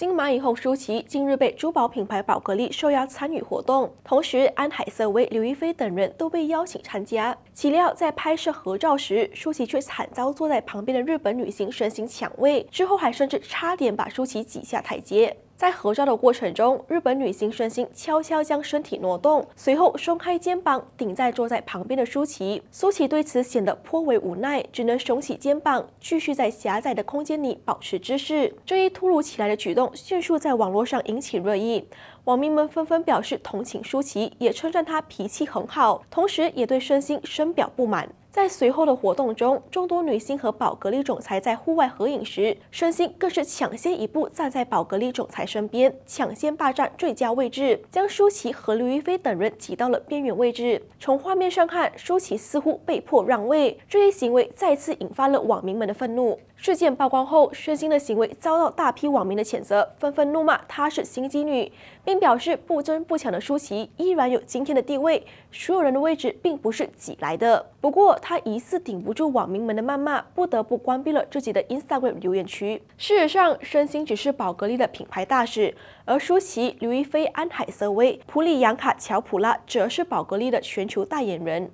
金马以后，舒淇近日被珠宝品牌宝格丽受邀参与活动，同时安海瑟薇、刘亦菲等人都被邀请参加。岂料在拍摄合照时，舒淇却惨遭坐在旁边的日本女星身形抢位，之后还甚至差点把舒淇挤下台阶。在合照的过程中，日本女星身心悄悄将身体挪动，随后松开肩膀顶在坐在旁边的舒淇。舒淇对此显得颇为无奈，只能耸起肩膀，继续在狭窄的空间里保持姿势。这一突如其来的举动迅速在网络上引起热议，网民们纷纷表示同情舒淇，也称赞她脾气很好，同时也对身心深表不满。在随后的活动中，众多女星和宝格丽总裁在户外合影时，身心更是抢先一步站在宝格丽总裁身边，抢先霸占最佳位置，将舒淇和刘亦菲等人挤到了边缘位置。从画面上看，舒淇似乎被迫让位，这一行为再次引发了网民们的愤怒。事件曝光后，身心的行为遭到大批网民的谴责，纷纷怒骂她是心机女，并表示不争不抢的舒淇依然有今天的地位，所有人的位置并不是挤来的。不过，他疑似顶不住网民们的谩骂，不得不关闭了自己的 Instagram 留言区。事实上，身心只是宝格丽的品牌大使，而舒淇、刘亦菲、安海瑟薇、普里扬卡·乔普拉则是宝格丽的全球代言人。